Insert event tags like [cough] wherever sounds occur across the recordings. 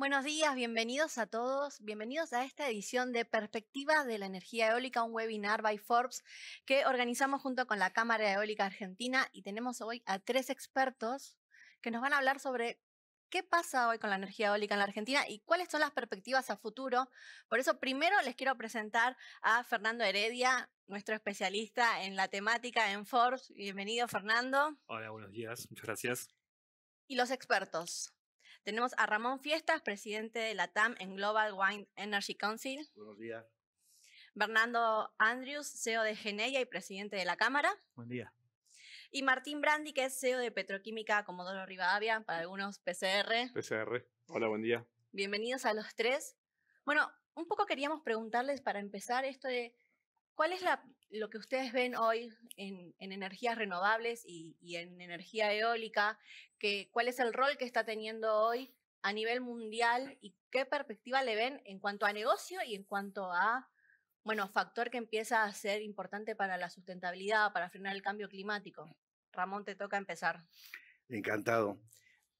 Buenos días, bienvenidos a todos, bienvenidos a esta edición de Perspectivas de la Energía Eólica, un webinar by Forbes que organizamos junto con la Cámara Eólica Argentina y tenemos hoy a tres expertos que nos van a hablar sobre qué pasa hoy con la energía eólica en la Argentina y cuáles son las perspectivas a futuro. Por eso primero les quiero presentar a Fernando Heredia, nuestro especialista en la temática en Forbes. Bienvenido, Fernando. Hola, buenos días, muchas gracias. Y los expertos. Tenemos a Ramón Fiestas, presidente de la TAM en Global Wine Energy Council. Buenos días. Bernardo Andrews, CEO de Geneia y presidente de la Cámara. Buen día. Y Martín Brandi, que es CEO de Petroquímica Comodoro Rivadavia, para algunos PCR. PCR. Hola, buen día. Bienvenidos a los tres. Bueno, un poco queríamos preguntarles para empezar esto de cuál es la lo que ustedes ven hoy en, energías renovables y, en energía eólica, cuál es el rol que está teniendo hoy a nivel mundial y qué perspectiva le ven en cuanto a negocio y en cuanto a, bueno, factor que empieza a ser importante para la sustentabilidad, para frenar el cambio climático. Ramón, te toca empezar. Encantado.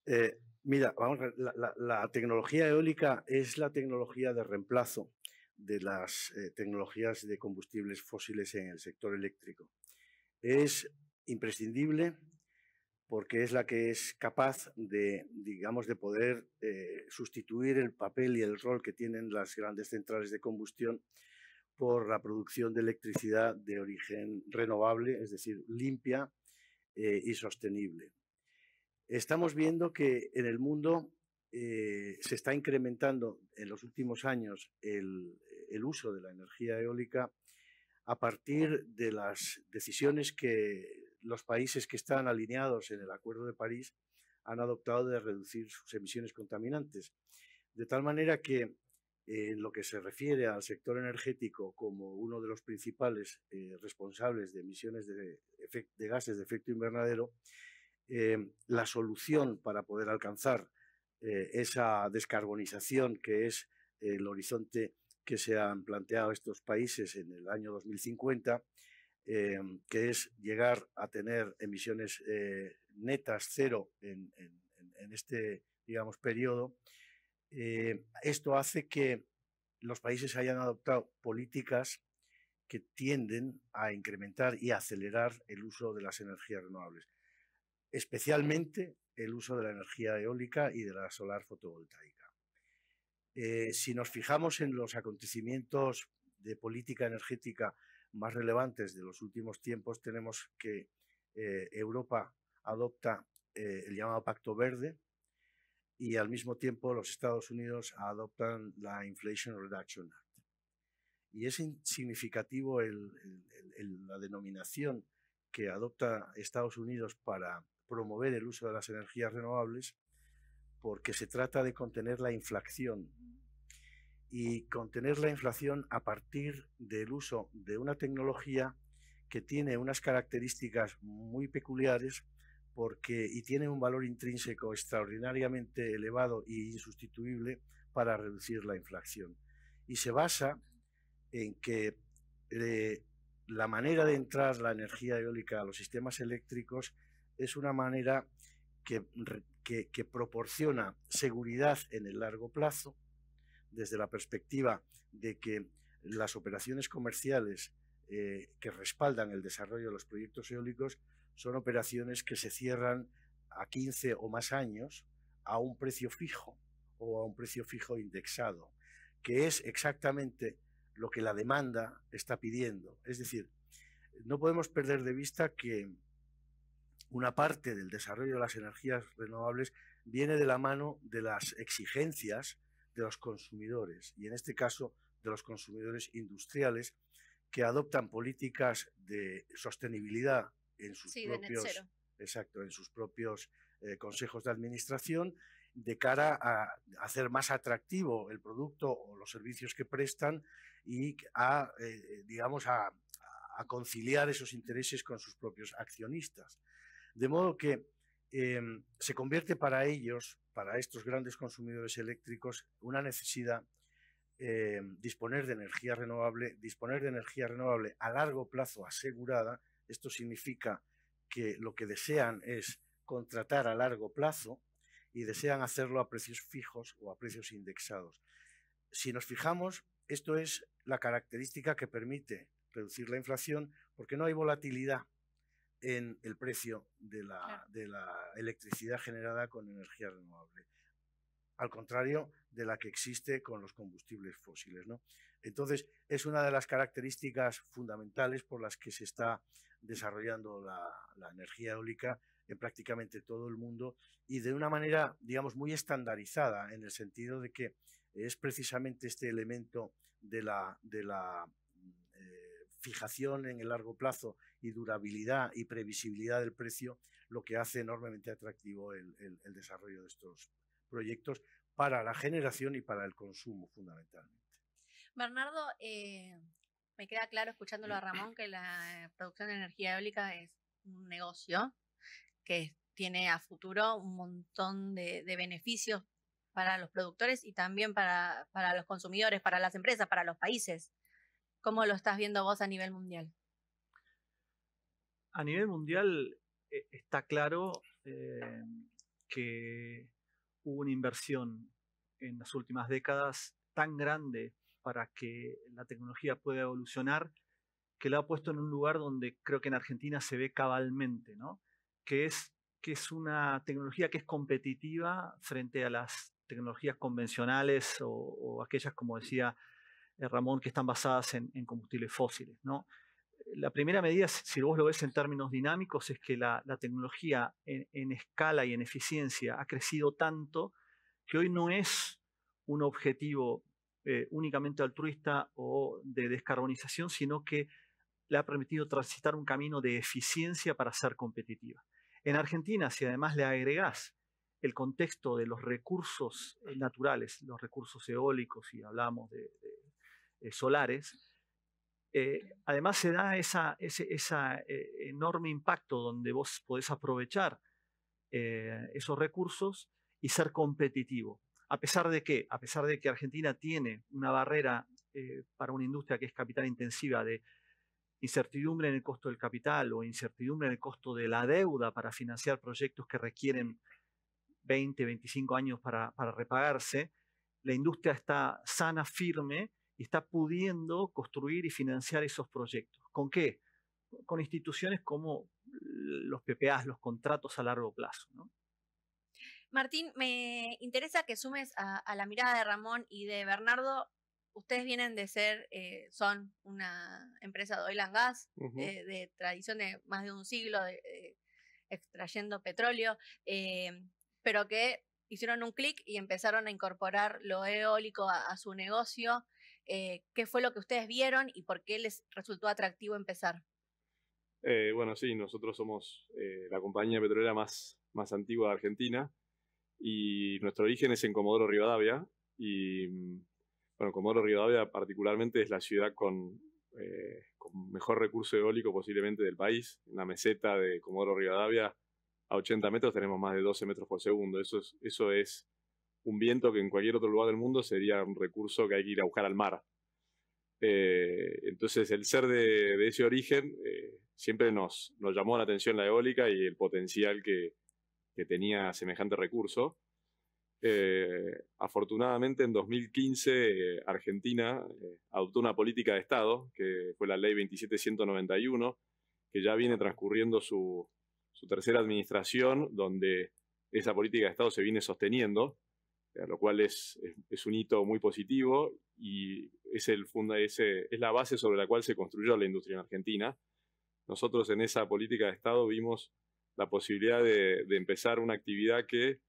Eh, mira, vamos, la tecnología eólica es la tecnología de reemplazo de las eh, tecnologías de combustibles fósiles en el sector eléctrico. Es imprescindible porque es la que es capaz de, digamos, de poder eh, sustituir el papel y el rol que tienen las grandes centrales de combustión por la producción de electricidad de origen renovable, es decir, limpia eh, y sostenible. Estamos viendo que en el mundo se está incrementando en los últimos años el, el uso de la energía eólica a partir de las decisiones que los países que están alineados en el Acuerdo de París han adoptado de reducir sus emisiones contaminantes. De tal manera que en lo que se refiere al sector energético como uno de los principales eh, responsables de emisiones de, de, gases de efecto invernadero, em, la solución para poder alcanzar eh, esa descarbonización que es el horizonte que se han planteado estos países en el año 2050, eh, que es llegar a tener emisiones eh, netas cero en, este, digamos, periodo. Eh, esto hace que los países hayan adoptado políticas que tienden a incrementar y acelerar el uso de las energías renovables, especialmente el uso de la energía eólica y de la solar fotovoltaica. Eh, si nos fijamos en los acontecimientos de política energética más relevantes de los últimos tiempos, tenemos que eh, Europa adopta eh, el llamado Pacto Verde y al mismo tiempo los Estados Unidos adoptan la Inflation Reduction Act. Y es significativo la denominación que adopta Estados Unidos para promover el uso de las energías renovables porque se trata de contener la inflación. Y contener la inflación a partir del uso de una tecnología que tiene unas características muy peculiares porque, y tiene un valor intrínseco extraordinariamente elevado e insustituible para reducir la inflación. Y se basa en que eh, la manera de entrar la energía eólica a los sistemas eléctricos es una manera que que, proporciona seguridad en el largo plazo, desde la perspectiva de que las operaciones comerciales eh, que respaldan el desarrollo de los proyectos eólicos son operaciones que se cierran a 15 o más años a un precio fijo o a un precio fijo indexado, que es exactamente lo que la demanda está pidiendo. Es decir, no podemos perder de vista que una parte del desarrollo de las energías renovables viene de la mano de las exigencias de los consumidores y en este caso de los consumidores industriales que adoptan políticas de sostenibilidad en sus propios exacto en sus propios eh, consejos de administración de cara a hacer más atractivo el producto o los servicios que prestan y a eh, digamos a conciliar esos intereses con sus propios accionistas. De modo que em, se convierte para ellos, para estos grandes consumidores eléctricos, una necesidad em, disponer de energía renovable, disponer de energía renovable a largo plazo asegurada. Esto significa que lo que desean es contratar a largo plazo y desean hacerlo a precios fijos o a precios indexados. Si nos fijamos, esto es la característica que permite reducir la inflación porque no hay volatilidad en el precio de la, electricidad generada con energía renovable, al contrario de la que existe con los combustibles fósiles. Entonces, es una de las características fundamentales por las que se está desarrollando la, energía eólica en prácticamente todo el mundo y de una manera, digamos, muy estandarizada, en el sentido de que es precisamente este elemento de la, de la eh, fijación en el largo plazo y durabilidad y previsibilidad del precio lo que hace enormemente atractivo el, desarrollo de estos proyectos para la generación y para el consumo fundamentalmente. Bernardo, eh, me queda claro escuchándolo a Ramón que la producción de energía eólica es un negocio que tiene a futuro un montón de, beneficios para los productores y también para, para, los consumidores, para las empresas, para los países. ¿Cómo lo estás viendo vos a nivel mundial? a nivel mundial eh, está claro eh, que hubo una inversión en las últimas décadas tan grande para que la tecnología pueda evolucionar que la ha puesto en un lugar donde creo que en Argentina se ve cabalmente, ¿no? Que es, que es una tecnología que es competitiva frente a las tecnologías convencionales o, aquellas, como decía eh, Ramón, que están basadas en, en combustibles fósiles, ¿no? la primera medida, si vos lo ves en términos dinámicos, es que la, tecnología en, escala y en eficiencia ha crecido tanto que hoy no es un objetivo eh, únicamente altruista o de descarbonización, sino que le ha permitido transitar un camino de eficiencia para ser competitiva. En Argentina, si además le agregás el contexto de los recursos eh, naturales, los recursos eólicos, y hablamos de solares, eh, además se da ese eh, enorme impacto donde vos podés aprovechar eh, esos recursos y ser competitivo. A pesar de que, a pesar de que Argentina tiene una barrera para una industria que es capital intensiva de incertidumbre en el costo del capital o incertidumbre en el costo de la deuda para financiar proyectos que requieren 20, 25 años para, para repagarse, la industria está sana, firme y está pudiendo construir y financiar esos proyectos. ¿Con qué? Con instituciones como los PPAs, los contratos a largo plazo. Martín, me interesa que sumes a, la mirada de Ramón y de Bernardo. Ustedes vienen de ser, eh, son una empresa de oil and gas, eh, de tradición de más de un siglo, eh, extrayendo petróleo, pero que hicieron un clic y empezaron a incorporar lo eólico a su negocio. Eh, qué fue lo que ustedes vieron y por qué les resultó atractivo empezar. Eh, bueno, sí, nosotros somos eh, la compañía petrolera más, más antigua de Argentina y nuestro origen es en Comodoro Rivadavia y, mm, bueno, Comodoro Rivadavia particularmente es la ciudad con, con mejor recurso eólico posiblemente del país. En la meseta de Comodoro Rivadavia a 80 metros tenemos más de 12 metros por segundo. Eso eso es un viento que en cualquier otro lugar del mundo sería un recurso que hay que ir a buscar al mar. Eh, entonces, el ser de, ese origen eh, siempre nos, nos, llamó la atención la eólica y el potencial que, tenía semejante recurso. Eh, afortunadamente, en 2015, Argentina adoptó una política de Estado, que fue la Ley 27191, que ya viene transcurriendo su, su tercera administración, donde esa política de Estado se viene sosteniendo lo cual es, es, un hito muy positivo y es, el funda, es la base sobre la cual se construyó la industria en Argentina. Nosotros en esa política de Estado vimos la posibilidad de, empezar una actividad que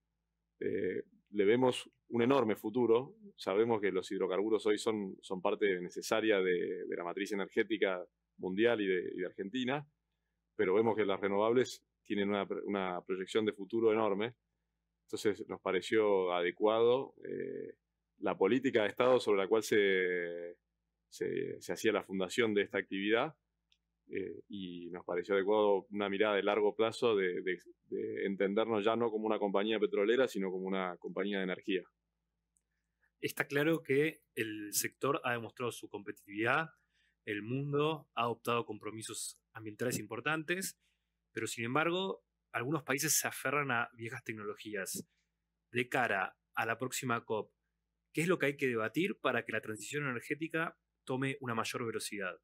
eh, le vemos un enorme futuro. Sabemos que los hidrocarburos hoy son, son parte necesaria de, la matriz energética mundial y de, Argentina, pero vemos que las renovables tienen una proyección de futuro enorme entonces nos pareció adecuado eh, la política de Estado sobre la cual se, hacía la fundación de esta actividad eh, y nos pareció adecuado una mirada de largo plazo de, de, entendernos ya no como una compañía petrolera, sino como una compañía de energía. Está claro que el sector ha demostrado su competitividad, el mundo ha adoptado compromisos ambientales importantes, pero sin embargo algunos países se aferran a viejas tecnologías de cara a la próxima COP. ¿Qué es lo que hay que debatir para que la transición energética tome una mayor velocidad?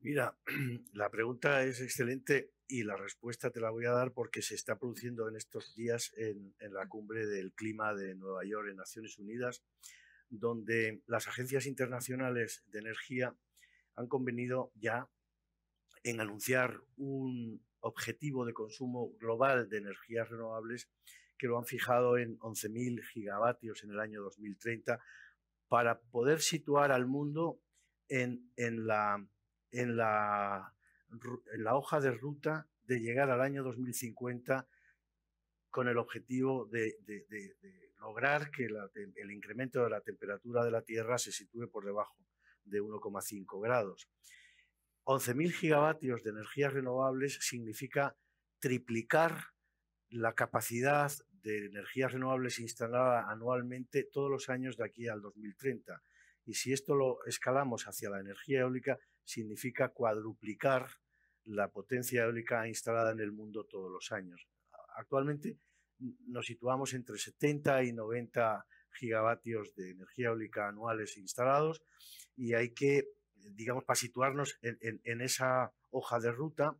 Mira, [clears throat] la pregunta es excelente y la respuesta te la voy a dar porque se está produciendo en estos días en, la cumbre del clima de Nueva York en Naciones Unidas, donde las agencias internacionales de energía han convenido ya en anunciar un, objetivo de consumo global de energías renovables que lo han fijado en 11.000 gigavatios en el año 2030 para poder situar al mundo en, la, hoja de ruta de llegar al año 2050 con el objetivo de, lograr que el incremento de la temperatura de la Tierra se sitúe por debajo de 1,5 grados. 11.000 gigavatios de energías renovables significa triplicar la capacidad de energías renovables instalada anualmente todos los años de aquí al 2030. Y si esto lo escalamos hacia la energía eólica, significa cuadruplicar la potencia eólica instalada en el mundo todos los años. Actualmente nos situamos entre 70 y 90 gigavatios de energía eólica anuales instalados y hay que digamos, para situarnos en, esa hoja de ruta,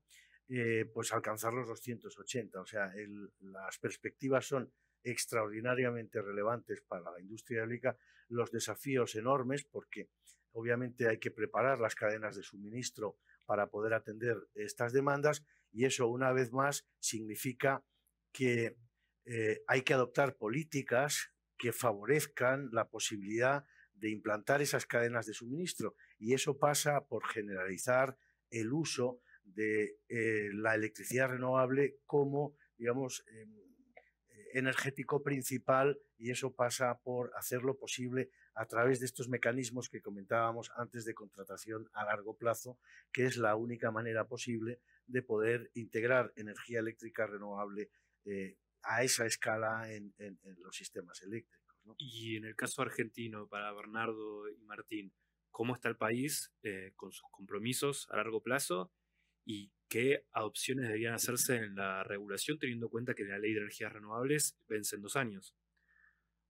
eh, pues alcanzar los 280. O sea, las perspectivas son extraordinariamente relevantes para la industria eólica, los desafíos enormes, porque obviamente hay que preparar las cadenas de suministro para poder atender estas demandas y eso una vez más significa que eh, hay que adoptar políticas que favorezcan la posibilidad de implantar esas cadenas de suministro. Y eso pasa por generalizar el uso de eh, la electricidad renovable como, digamos, eh, energético principal y eso pasa por hacerlo posible a través de estos mecanismos que comentábamos antes de contratación a largo plazo, que es la única manera posible de poder integrar energía eléctrica renovable eh, a esa escala en los sistemas eléctricos. Y en el caso argentino, para Bernardo y Martín, ¿cómo está el país eh, con sus compromisos a largo plazo? ¿Y qué opciones debían hacerse en la regulación, teniendo en cuenta que la ley de energías renovables vence en dos años?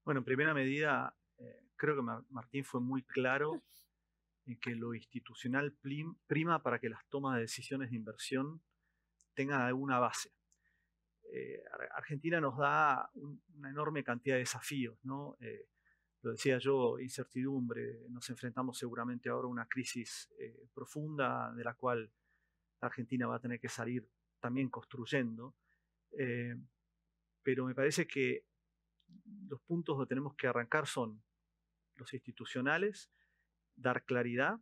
Bueno, en primera medida, eh, creo que Martín fue muy claro en que lo institucional prima para que las tomas de decisiones de inversión tengan alguna base. Eh, Argentina nos da una enorme cantidad de desafíos, ¿no? Eh, lo decía yo, incertidumbre, nos enfrentamos seguramente ahora a una crisis eh, profunda de la cual Argentina va a tener que salir también construyendo, pero me parece que los puntos donde tenemos que arrancar son los institucionales, dar claridad,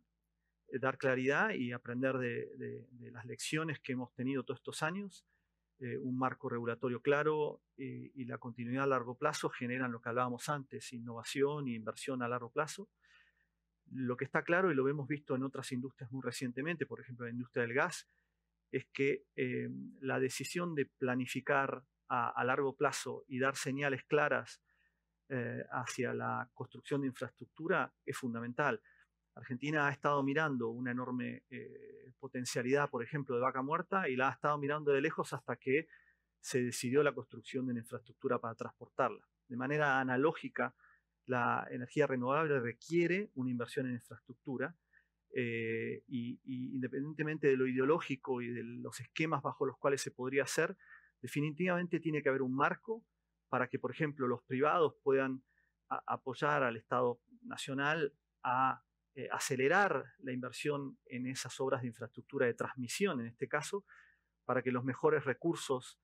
dar claridad y aprender de las lecciones que hemos tenido todos estos años, eh, un marco regulatorio claro eh, y, la continuidad a largo plazo generan lo que hablábamos antes, innovación e inversión a largo plazo. Lo que está claro, y lo hemos visto en otras industrias muy recientemente, por ejemplo en la industria del gas, es que eh, la decisión de planificar a, largo plazo y dar señales claras hacia la construcción de infraestructura es fundamental. Argentina ha estado mirando una enorme eh, potencialidad, por ejemplo, de vaca muerta y la ha estado mirando de lejos hasta que se decidió la construcción de una infraestructura para transportarla. De manera analógica, la energía renovable requiere una inversión en infraestructura eh, y, independientemente de lo ideológico y de los esquemas bajo los cuales se podría hacer, definitivamente tiene que haber un marco para que, por ejemplo, los privados puedan apoyar al Estado Nacional a eh, acelerar la inversión en esas obras de infraestructura de transmisión, en este caso, para que los mejores recursos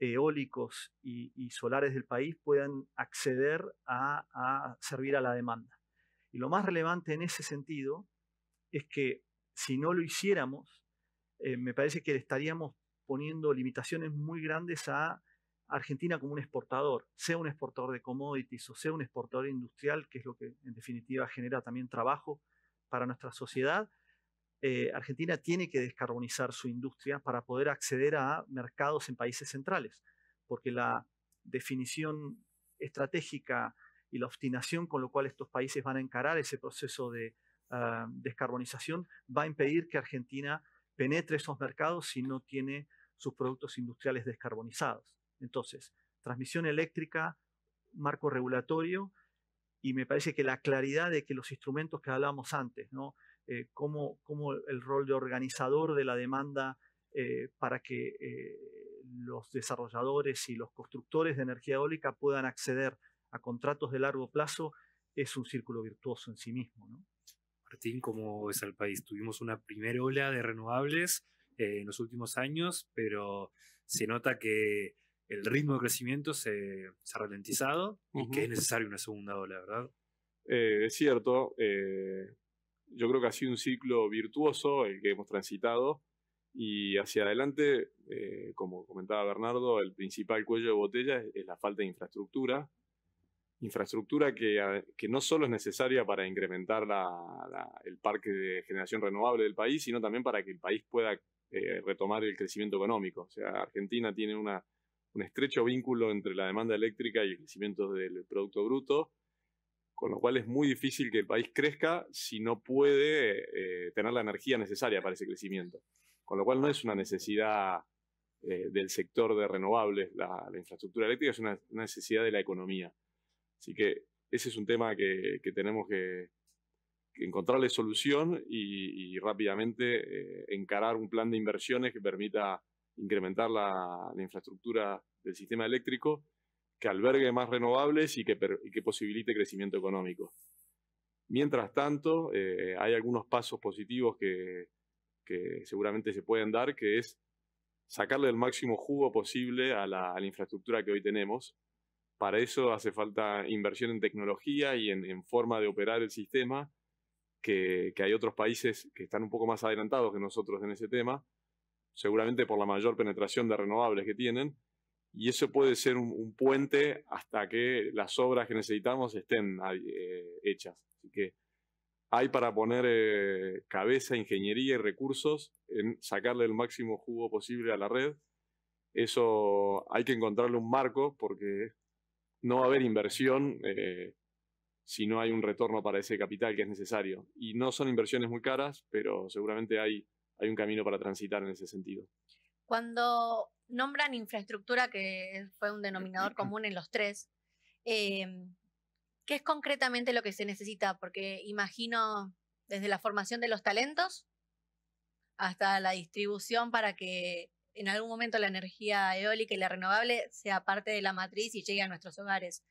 eólicos y, solares del país puedan acceder a, servir a la demanda. Y lo más relevante en ese sentido es que si no lo hiciéramos, eh, me parece que estaríamos poniendo limitaciones muy grandes a Argentina como un exportador, sea un exportador de commodities o sea un exportador industrial, que es lo que en definitiva genera también trabajo para nuestra sociedad, eh, Argentina tiene que descarbonizar su industria para poder acceder a mercados en países centrales, porque la definición estratégica y la obstinación con lo cual estos países van a encarar ese proceso de ah, descarbonización va a impedir que Argentina penetre esos mercados si no tiene sus productos industriales descarbonizados. Entonces, transmisión eléctrica, marco regulatorio, y me parece que la claridad de que los instrumentos que hablábamos antes, ¿no? Eh, cómo, el rol de organizador de la demanda eh, para que eh, los desarrolladores y los constructores de energía eólica puedan acceder a contratos de largo plazo es un círculo virtuoso en sí mismo. ¿no? Martín, ¿cómo es el país? Tuvimos una primera ola de renovables eh, en los últimos años, pero se nota que el ritmo de crecimiento se, ha ralentizado y que es necesario una segunda ola, ¿verdad? Eh, es cierto. Eh, yo creo que ha sido un ciclo virtuoso el que hemos transitado. Y hacia adelante, eh, como comentaba Bernardo, el principal cuello de botella es, la falta de infraestructura. Infraestructura que, no solo es necesaria para incrementar el parque de generación renovable del país, sino también para que el país pueda retomar el crecimiento económico. O sea, Argentina tiene una, un estrecho vínculo entre la demanda eléctrica y el crecimiento del Producto Bruto, con lo cual es muy difícil que el país crezca si no puede eh, tener la energía necesaria para ese crecimiento. Con lo cual no es una necesidad eh, del sector de renovables, la, infraestructura eléctrica es una, necesidad de la economía. Así que ese es un tema que, tenemos que, encontrarle solución y, rápidamente eh, encarar un plan de inversiones que permita incrementar la, infraestructura del sistema eléctrico que albergue más renovables y que, que posibilite crecimiento económico. Mientras tanto, eh, hay algunos pasos positivos que, que, seguramente se pueden dar, que es sacarle el máximo jugo posible a la, infraestructura que hoy tenemos. Para eso hace falta inversión en tecnología y en, forma de operar el sistema, que, hay otros países que están un poco más adelantados que nosotros en ese tema seguramente por la mayor penetración de renovables que tienen, y eso puede ser un, puente hasta que las obras que necesitamos estén eh, hechas. Así que hay para poner eh, cabeza, ingeniería y recursos en sacarle el máximo jugo posible a la red. Eso hay que encontrarle un marco porque no va a haber inversión eh, si no hay un retorno para ese capital que es necesario. Y no son inversiones muy caras, pero seguramente hay hay un camino para transitar en ese sentido. Cuando nombran infraestructura, que fue un denominador [clears throat] común en los tres, em, ¿qué es concretamente lo que se necesita? Porque imagino desde la formación de los talentos hasta la distribución para que en algún momento la energía eólica y la renovable sea parte de la matriz y llegue a nuestros hogares.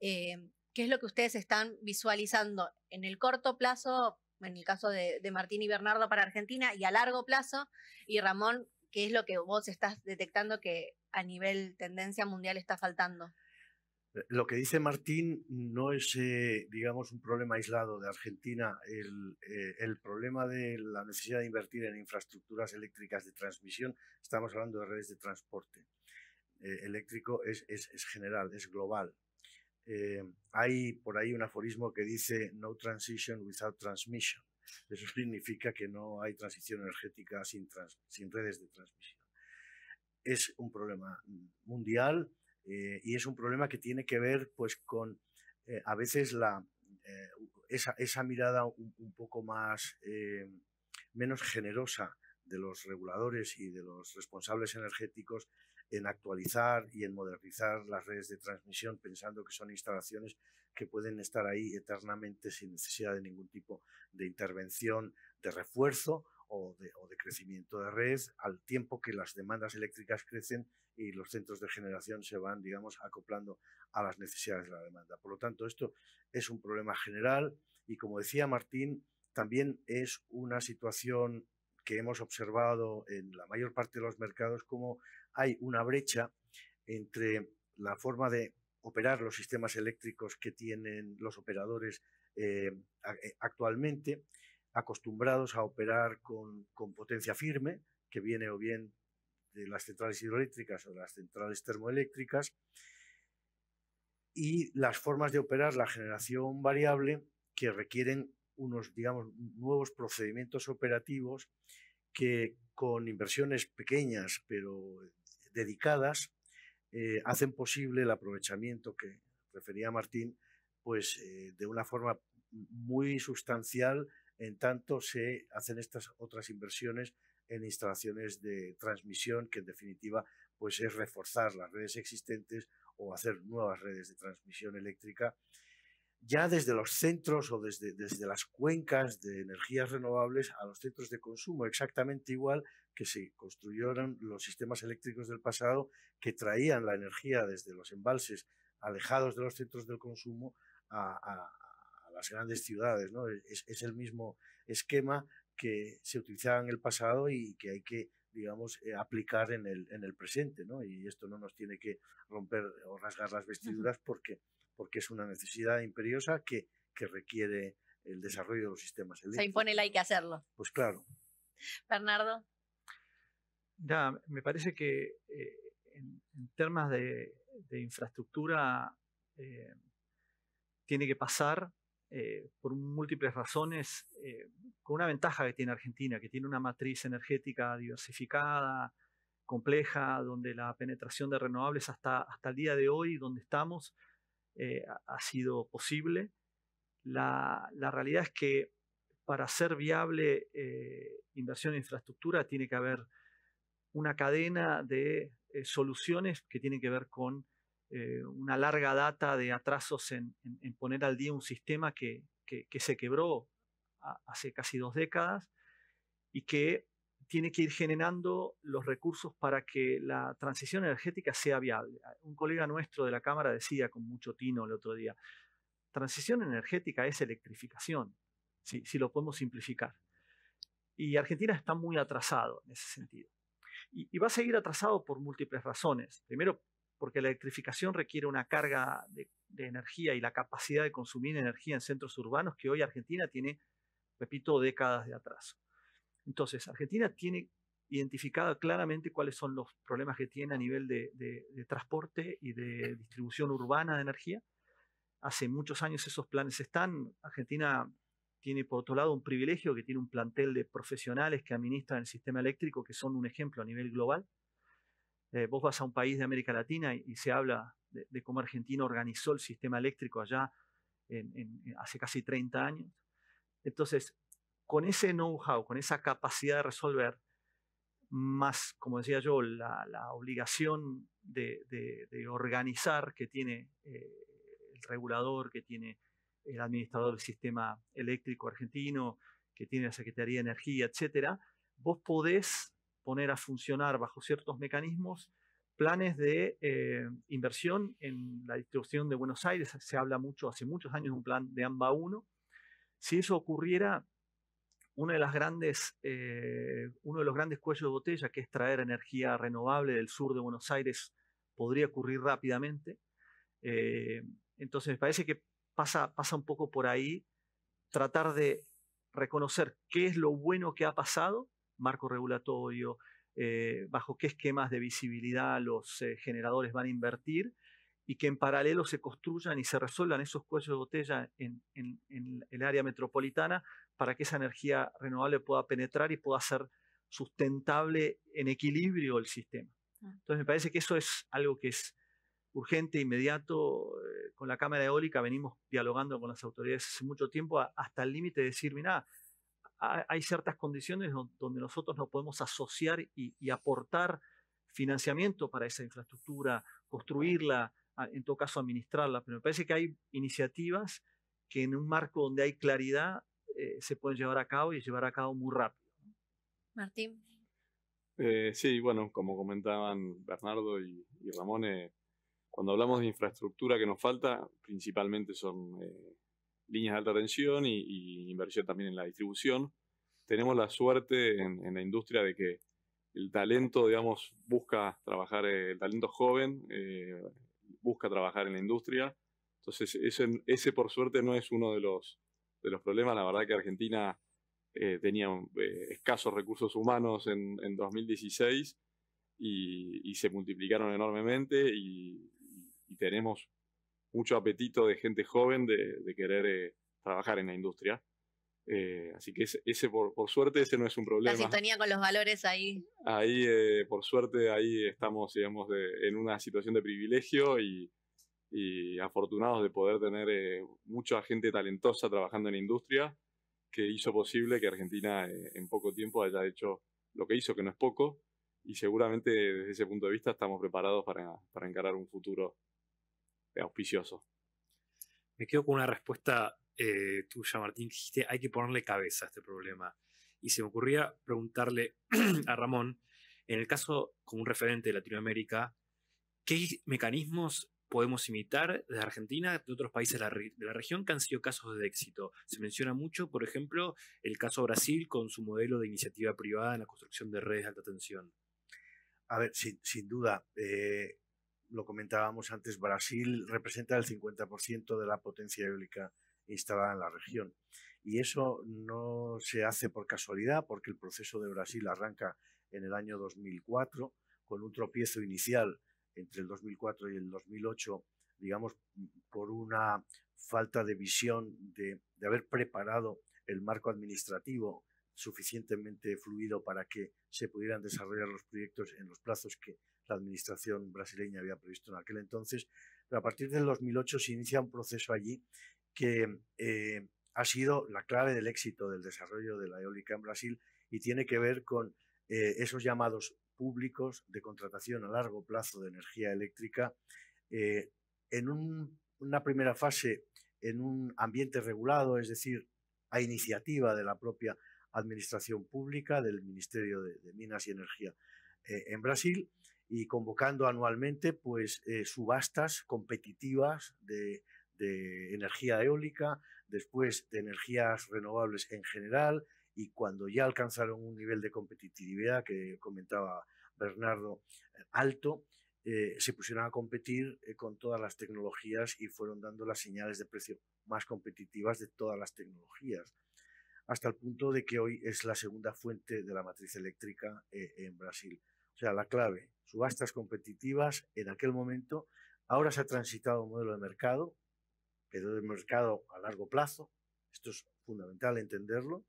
Em, ¿Qué es lo que ustedes están visualizando en el corto plazo en el caso de, Martín y Bernardo para Argentina, y a largo plazo, y Ramón, ¿qué es lo que vos estás detectando que a nivel tendencia mundial está faltando? Eh, lo que dice Martín no es, eh, digamos, un problema aislado de Argentina. Eh, el, problema de la necesidad de invertir en infraestructuras eléctricas de transmisión, estamos hablando de redes de transporte eléctrico, es, general, es global. Eh, hay por ahí un aforismo que dice no transition without transmission. Eso [laughs] significa que no hay transición energética sin, redes de transmisión. Es un problema mundial eh, y es un problema que tiene que ver pues, con eh, a veces esa, mirada un, un poco más menos generosa de los reguladores y de los responsables energéticos en actualizar y en modernizar las redes de transmisión pensando que son instalaciones que pueden estar ahí eternamente sin necesidad de ningún tipo de intervención, de refuerzo o de, crecimiento de red, al tiempo que las demandas eléctricas crecen y los centros de generación se van, digamos, acoplando a las necesidades de la demanda. Por lo tanto, esto es un problema general y, como decía Martín, también es una situación que hemos observado en la mayor parte de los mercados como hay una brecha entre la forma de operar los sistemas eléctricos que tienen los operadores eh, eh, actualmente, acostumbrados a operar con, con, potencia firme, que viene o bien de las centrales hidroeléctricas o las centrales termoeléctricas, y las formas de operar la generación variable que requieren unos, digamos, nuevos procedimientos operativos que con inversiones pequeñas pero dedicadas eh, hacen posible el aprovechamiento que refería Martín, pues eh, de una forma muy sustancial en tanto se hacen estas otras inversiones en instalaciones de transmisión que en definitiva pues es reforzar las redes existentes o hacer nuevas redes de transmisión eléctrica ya desde los centros o desde, desde las cuencas de energías renovables a los centros de consumo, exactamente igual que se construyeron los sistemas eléctricos del pasado que traían la energía desde los embalses alejados de los centros de consumo a, las grandes ciudades. ¿no? Es, el mismo esquema que se utilizaba en el pasado y que hay que digamos, eh, aplicar en el, en el presente, ¿no? Y esto no nos tiene que romper o rasgar las vestiduras porque porque es una necesidad imperiosa que, requiere el desarrollo de los sistemas eléctricos. Se impone el hay que hacerlo. Pues claro. Bernardo. Ya, me parece que eh, en, en, de, infraestructura eh, tiene que pasar eh, por múltiples razones, con una ventaja que tiene Argentina, que tiene una matriz energética diversificada, compleja, donde la penetración de renovables hasta, hasta el día de hoy, donde estamos, eh, ha sido posible. La, realidad es que para ser viable eh, inversión en infraestructura tiene que haber una cadena de eh, soluciones que tienen que ver con una larga data de atrasos en, poner al día un sistema que, se quebró hace casi dos décadas y que tiene que ir generando los recursos para que la transición energética sea viable. Ah, un colega nuestro de la Cámara decía con mucho tino el otro día, transición energética es electrificación, si, lo podemos simplificar. Y Argentina está muy atrasado en ese sentido. Y, va a seguir atrasado por múltiples razones. Primero, porque la electrificación requiere una carga de, de, energía y la capacidad de consumir energía en centros urbanos que hoy Argentina tiene, repito, décadas de atraso. Entonces, Argentina tiene identificado claramente cuáles son los problemas que tiene a nivel de, transporte y de distribución urbana de energía. Hace muchos años esos planes están. Argentina tiene por otro lado un privilegio que tiene un plantel de profesionales que administran el sistema eléctrico que son un ejemplo a nivel global. Eh, vos vas a un país de América Latina y, se habla de, cómo Argentina organizó el sistema eléctrico allá en, hace casi 30 años. Entonces, con ese know-how, con esa capacidad de resolver, más, como decía yo, la, obligación de, organizar que tiene eh, el regulador, que tiene el administrador del sistema eléctrico argentino, que tiene la Secretaría de Energía, etcétera, vos podés poner a funcionar bajo ciertos mecanismos planes de eh, inversión en la distribución de Buenos Aires. Se habla mucho, hace muchos años, de un plan de AMBA 1. Si eso ocurriera, eh, uno de los grandes cuellos de botella, que es traer energía renovable del sur de Buenos Aires, podría ocurrir rápidamente. Eh, entonces, me parece que pasa, un poco por ahí tratar de reconocer qué es lo bueno que ha pasado, marco regulatorio, eh, bajo qué esquemas de visibilidad los generadores van a invertir y que en paralelo se construyan y se resuelvan esos cuellos de botella en, el área metropolitana para que esa energía renovable pueda penetrar y pueda ser sustentable en equilibrio el sistema. Ah. Entonces me parece que eso es algo que es urgente, inmediato. Eh, con la Cámara Eólica venimos dialogando con las autoridades hace mucho tiempo hasta el límite de decir, mira, hay ciertas condiciones donde nosotros nos podemos asociar y, y aportar financiamiento para esa infraestructura, construirla, en todo caso administrarla, pero me parece que hay iniciativas que en un marco donde hay claridad eh, se pueden llevar a cabo y llevar a cabo muy rápido. Martín. Eh, sí, bueno, como comentaban Bernardo y, y Ramón, eh, cuando hablamos de infraestructura que nos falta, principalmente son líneas de alta tensión y, inversión también en la distribución. Tenemos la suerte en, en la industria de que el talento, digamos, busca trabajar, el talento joven, busca trabajar en la industria. Entonces, ese, por suerte no es uno de los, de los problemas. La verdad que Argentina eh, tenía eh, escasos recursos humanos en, 2016 y, se multiplicaron enormemente y, tenemos mucho apetito de gente joven de, querer eh, trabajar en la industria. Eh, así que ese, por, suerte, ese no es un problema. La sintonía con los valores ahí. Ahí, eh, por suerte, ahí estamos, digamos, en una situación de privilegio y, y afortunados de poder tener eh, mucha gente talentosa trabajando en la industria que hizo posible que Argentina en poco tiempo haya hecho lo que hizo, que no es poco, y seguramente desde ese punto de vista estamos preparados para, para encarar un futuro auspicioso. Me quedo con una respuesta eh, tú ya Martín, que dijiste, hay que ponerle cabeza a este problema. Y se me ocurría preguntarle [clears throat] a Ramón, en el caso como un referente de Latinoamérica, ¿qué mecanismos podemos imitar de Argentina, de otros países de la, región que han sido casos de éxito. Se menciona mucho, por ejemplo, el caso Brasil con su modelo de iniciativa privada en la construcción de redes de alta tensión. A ver, sin, sin duda, eh, lo comentábamos antes, Brasil representa el 50% de la potencia eólica instalada en la región. Y eso no se hace por casualidad, porque el proceso de Brasil arranca en el año 2004, con un tropiezo inicial entre el 2004 y el 2008, digamos, por una falta de visión de, haber preparado el marco administrativo suficientemente fluido para que se pudieran desarrollar los proyectos en los plazos que la administración brasileña había previsto en aquel entonces. Pero a partir del 2008 se inicia un proceso allí que eh, ha sido la clave del éxito del desarrollo de la eólica en Brasil y tiene que ver con eh, esos llamados públicos de contratación a largo plazo de energía eléctrica eh, en una primera fase en un ambiente regulado, es decir, a iniciativa de la propia Administración Pública del Ministerio de, Minas y Energía en Brasil y convocando anualmente pues, subastas competitivas de de energía eólica, después de energías renovables en general y cuando ya alcanzaron un nivel de competitividad que comentaba Bernardo eh, alto, eh, se pusieron a competir eh, con todas las tecnologías y fueron dando las señales de precio más competitivas de todas las tecnologías, hasta el punto de que hoy es la segunda fuente de la matriz eléctrica en Brasil. O sea, la clave, subastas competitivas en aquel momento, ahora se ha transitado un modelo de mercado pero de mercado a largo plazo. Esto es fundamental entenderlo.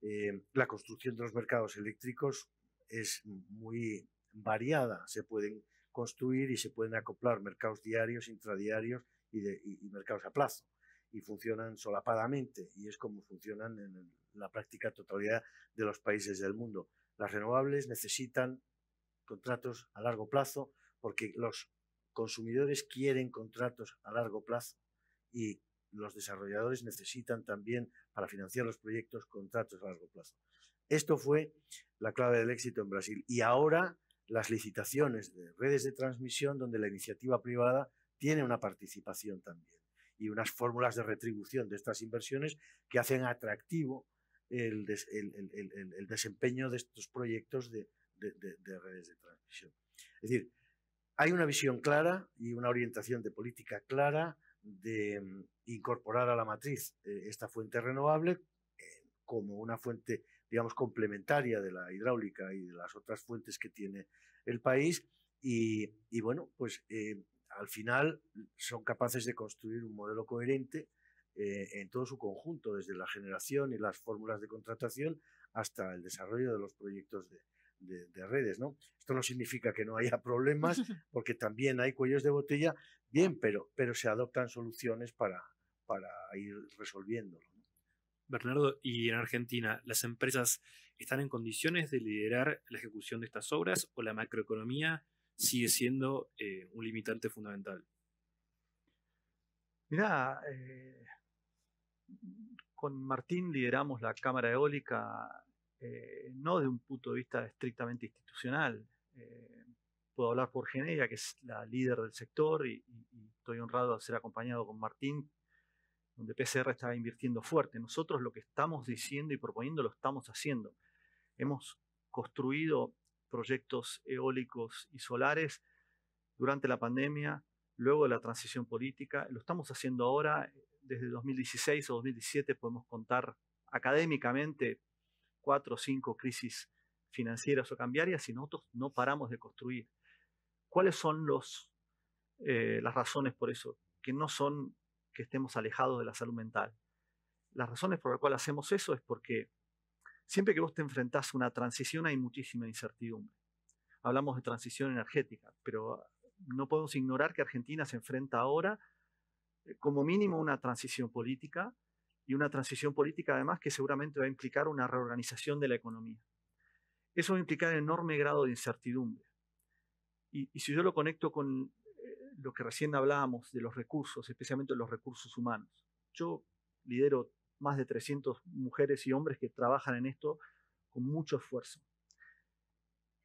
Eh, la construcción de los mercados eléctricos es muy variada. Se pueden construir y se pueden acoplar mercados diarios, intradiarios y, mercados a plazo. Y funcionan solapadamente y es como funcionan en la práctica totalidad de los países del mundo. Las renovables necesitan contratos a largo plazo porque los consumidores quieren contratos a largo plazo y los desarrolladores necesitan también para financiar los proyectos contratos a largo plazo. Esto fue la clave del éxito en Brasil y ahora las licitaciones de redes de transmisión donde la iniciativa privada tiene una participación también y unas fórmulas de retribución de estas inversiones que hacen atractivo el, desempeño de estos proyectos de redes de transmisión. Es decir, hay una visión clara y una orientación de política clara de mm, incorporar a la matriz eh, esta fuente renovable eh, como una fuente, digamos, complementaria de la hidráulica y de las otras fuentes que tiene el país. Y, bueno, pues eh, al final son capaces de construir un modelo coherente en todo su conjunto, desde la generación y las fórmulas de contratación hasta el desarrollo de los proyectos de, de, redes, ¿no? Esto no significa que no haya [laughs] problemas, [laughs] porque también hay cuellos de botella, bien, pero, pero se adoptan soluciones para, para ir resolviéndolo. Bernardo, y en Argentina, ¿las empresas están en condiciones de liderar la ejecución de estas obras o la macroeconomía sigue siendo eh, un limitante fundamental? mira eh, con Martín lideramos la Cámara Eólica eh, no de un punto de vista estrictamente institucional. Eh, puedo hablar por Geneia, que es la líder del sector, y, y, estoy honrado de ser acompañado con Martín, donde PCR está invirtiendo fuerte. Nosotros lo que estamos diciendo y proponiendo lo estamos haciendo. Hemos construido proyectos eólicos y solares durante la pandemia, luego de la transición política. Lo estamos haciendo ahora. Eh, desde 2016 o 2017 podemos contar académicamente cuatro o cinco crisis financieras o cambiarias y nosotros no paramos de construir. ¿Cuáles son los, eh, las razones por eso? Que no son que estemos alejados de la salud mental. Las razones por las cuales hacemos eso es porque siempre que vos te enfrentás a una transición hay muchísima incertidumbre. Hablamos de transición energética, pero no podemos ignorar que Argentina se enfrenta ahora eh, como mínimo a una transición política, y una transición política además que seguramente va a implicar una reorganización de la economía. Eso va a implicar enorme grado de incertidumbre. Y, si yo lo conecto con eh, lo que recién hablábamos de los recursos, especialmente los recursos humanos, yo lidero más de 300 mujeres y hombres que trabajan en esto con mucho esfuerzo.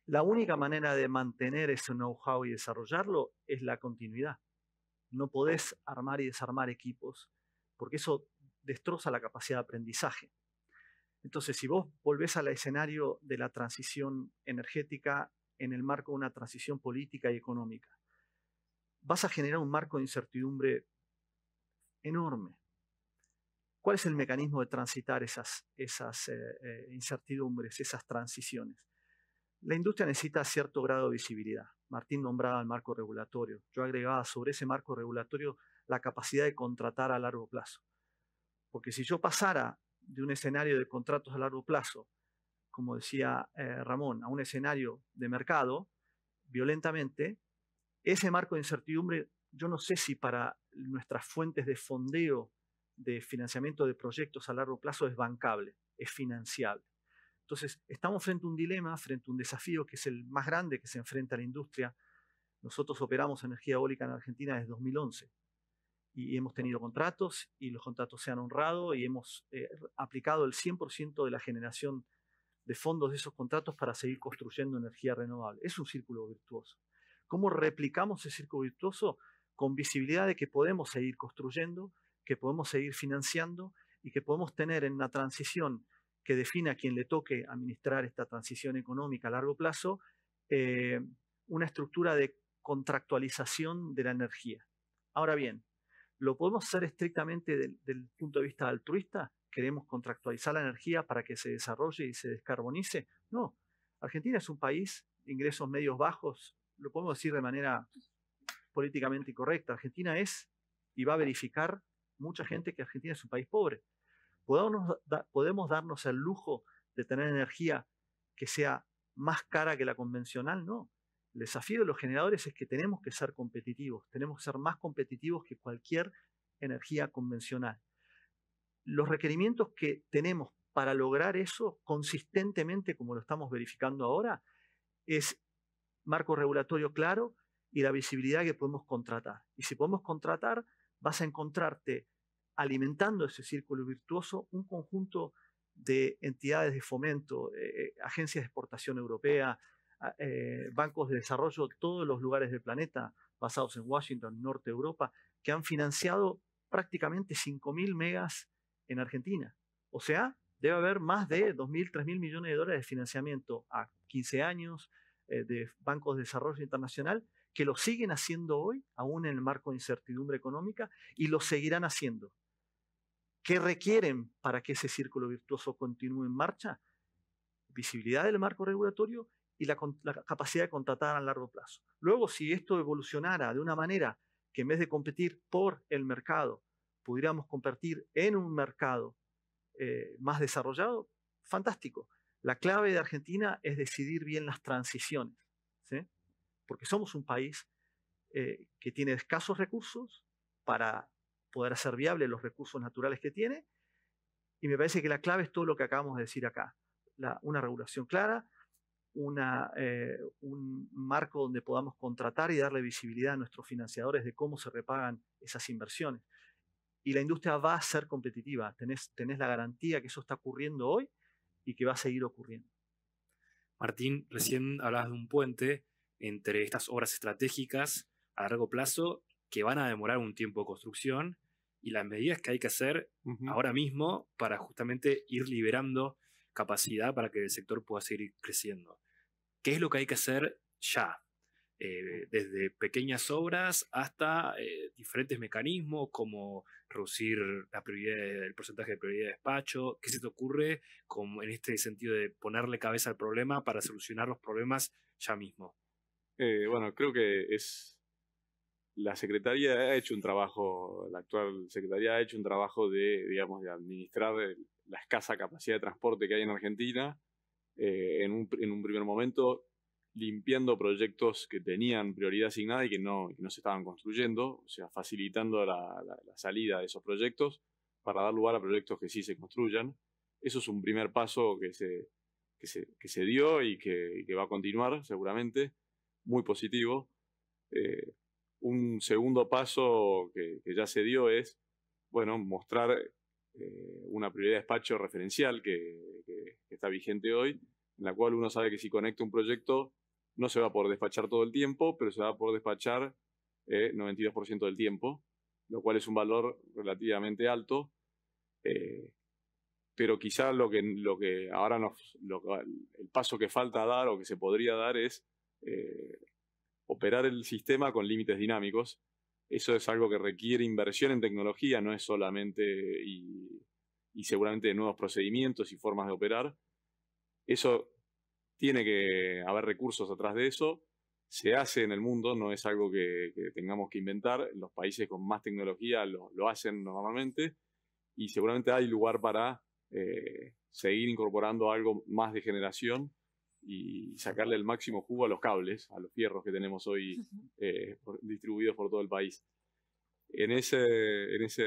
La única manera de mantener ese know-how y desarrollarlo es la continuidad. No podés armar y desarmar equipos, porque eso destroza la capacidad de aprendizaje. Entonces, si vos volvés al escenario de la transición energética en el marco de una transición política y económica, vas a generar un marco de incertidumbre enorme. ¿Cuál es el mecanismo de transitar esas, esas eh, eh, incertidumbres, esas transiciones? La industria necesita cierto grado de visibilidad. Martín nombraba el marco regulatorio. Yo agregaba sobre ese marco regulatorio la capacidad de contratar a largo plazo. Porque si yo pasara de un escenario de contratos a largo plazo, como decía eh, Ramón, a un escenario de mercado, violentamente, ese marco de incertidumbre, yo no sé si para nuestras fuentes de fondeo de financiamiento de proyectos a largo plazo es bancable, es financiable. Entonces, estamos frente a un dilema, frente a un desafío que es el más grande que se enfrenta a la industria. Nosotros operamos energía eólica en Argentina desde 2011 y hemos tenido contratos y los contratos se han honrado y hemos eh, aplicado el 100% de la generación de fondos de esos contratos para seguir construyendo energía renovable. Es un círculo virtuoso. ¿Cómo replicamos ese círculo virtuoso? Con visibilidad de que podemos seguir construyendo, que podemos seguir financiando y que podemos tener en la transición que define a quien le toque administrar esta transición económica a largo plazo, eh, una estructura de contractualización de la energía. Ahora bien, ¿Lo podemos hacer estrictamente desde el punto de vista altruista? ¿Queremos contractualizar la energía para que se desarrolle y se descarbonice? No. Argentina es un país de ingresos medios bajos, lo podemos decir de manera políticamente correcta. Argentina es, y va a verificar mucha gente que Argentina es un país pobre. podemos darnos el lujo de tener energía que sea más cara que la convencional, no. El desafío de los generadores es que tenemos que ser competitivos, tenemos que ser más competitivos que cualquier energía convencional. Los requerimientos que tenemos para lograr eso consistentemente, como lo estamos verificando ahora, es marco regulatorio claro y la visibilidad que podemos contratar. Y si podemos contratar, vas a encontrarte alimentando ese círculo virtuoso un conjunto de entidades de fomento, eh, eh, agencias de exportación europea, eh, bancos de desarrollo de todos los lugares del planeta, basados en Washington, Norte Europa, que han financiado prácticamente 5.000 megas en Argentina. O sea, debe haber más de 2.000, 3.000 millones de dólares de financiamiento a 15 años eh, de bancos de desarrollo internacional que lo siguen haciendo hoy, aún en el marco de incertidumbre económica, y lo seguirán haciendo. ¿Qué requieren para que ese círculo virtuoso continúe en marcha? Visibilidad del marco regulatorio y la, capacidad de contratar a largo plazo. Luego, si esto evolucionara de una manera que en vez de competir por el mercado, pudiéramos competir en un mercado eh, más desarrollado, fantástico. La clave de Argentina es decidir bien las transiciones, ¿sí? porque somos un país eh, que tiene escasos recursos para poder hacer viable los recursos naturales que tiene, y me parece que la clave es todo lo que acabamos de decir acá. una regulación clara, eh, un marco donde podamos contratar y darle visibilidad a nuestros financiadores de cómo se repagan esas inversiones. Y la industria va a ser competitiva, tenés, la garantía que eso está ocurriendo hoy y que va a seguir ocurriendo. Martín, recién hablabas de un puente entre estas obras estratégicas a largo plazo que van a demorar un tiempo de construcción y las medidas que hay que hacer ahora mismo para justamente ir liberando capacidad para que el sector pueda seguir creciendo qué es lo que hay que hacer ya. Eh, desde pequeñas obras hasta eh, diferentes mecanismos como reducir la el porcentaje de prioridad de despacho. ¿Qué se te ocurre como en este sentido de ponerle cabeza al problema para solucionar los problemas ya mismo? Eh, bueno, creo que es. La secretaría ha hecho un trabajo, la actual secretaría ha hecho un trabajo de, digamos, de administrar la escasa capacidad de transporte que hay en Argentina eh, en, un, en, un, primer momento limpiando proyectos que tenían prioridad asignada y que no, no se estaban construyendo, o sea, facilitando la, la, salida de esos proyectos para dar lugar a proyectos que sí se construyan. Eso es un primer paso que se, que se, que se dio y que, que, va a continuar seguramente, muy positivo. Eh, un segundo paso que, ya se dio es, bueno, mostrar eh, una prioridad de despacho referencial que que, está vigente hoy, en la cual uno sabe que si conecta un proyecto no se va por despachar todo el tiempo, pero se va eh, por despachar 92% del tiempo, lo cual es un valor relativamente alto. Eh, pero quizá lo que, lo que ahora nos, el paso que falta dar o que se podría dar es eh, operar el sistema con límites dinámicos. Eso es algo que requiere inversión en tecnología, no es solamente y seguramente nuevos procedimientos y formas de operar. Eso tiene que haber recursos atrás de eso. Se hace en el mundo, no es algo que, tengamos que inventar. Los países con más tecnología lo, lo hacen normalmente y seguramente hay lugar para eh, seguir incorporando algo más de generación y sacarle el máximo jugo a los cables, a los fierros que tenemos hoy eh, distribuidos por todo el país. En ese, en ese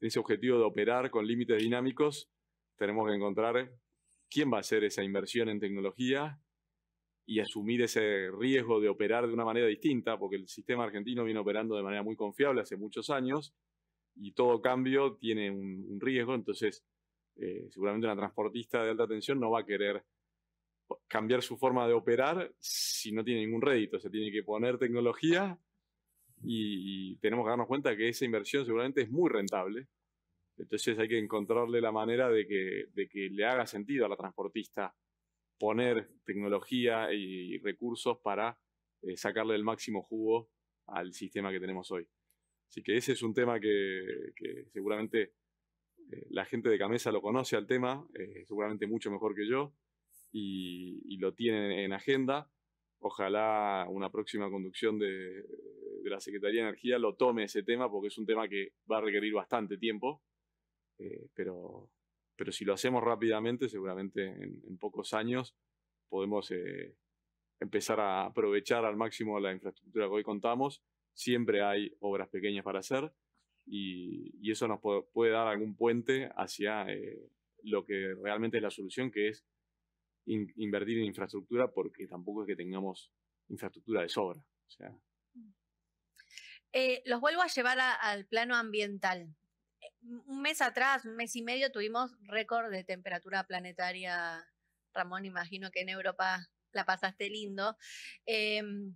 en ese objetivo de operar con límites dinámicos, tenemos que encontrar quién va a hacer esa inversión en tecnología y asumir ese riesgo de operar de una manera distinta, porque el sistema argentino viene operando de manera muy confiable hace muchos años y todo cambio tiene un, riesgo, entonces eh, seguramente una transportista de alta tensión no va a querer cambiar su forma de operar si no tiene ningún rédito, se tiene que poner tecnología y, tenemos que darnos cuenta que esa inversión seguramente es muy rentable. Entonces hay que encontrarle la manera de que, que le haga sentido a la transportista poner tecnología y recursos para eh, sacarle el máximo jugo al sistema que tenemos hoy. Así que ese es un tema que, seguramente eh, la gente de Camesa lo conoce al tema, eh, seguramente mucho mejor que yo, y, y, lo tienen en agenda. Ojalá una próxima conducción de, de la Secretaría de Energía lo tome ese tema, porque es un tema que va a requerir bastante tiempo, eh, pero, pero si lo hacemos rápidamente, seguramente en, pocos años podemos eh, empezar a aprovechar al máximo la infraestructura que hoy contamos. Siempre hay obras pequeñas para hacer y, y eso nos puede, dar algún puente hacia eh, lo que realmente es la solución, que es invertir en infraestructura, porque tampoco es que tengamos infraestructura de sobra. O sea, eh, los vuelvo a llevar al plano ambiental. Eh, un mes atrás, un mes y medio, tuvimos récord de temperatura planetaria. Ramón, imagino que en Europa la pasaste lindo. Em,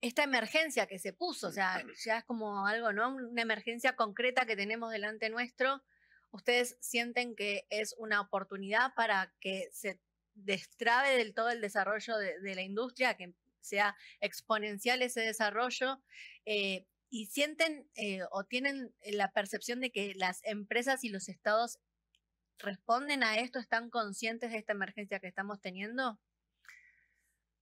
esta emergencia que se puso, o sea, ya es como algo, ¿no? Una emergencia concreta que tenemos delante nuestro. ¿Ustedes sienten que es una oportunidad para que se destrabe del todo el desarrollo de, de la industria, que sea exponencial ese desarrollo. Eh, y sienten eh, o tienen eh, la percepción de que las empresas y los estados responden a esto, están conscientes de esta emergencia que estamos teniendo?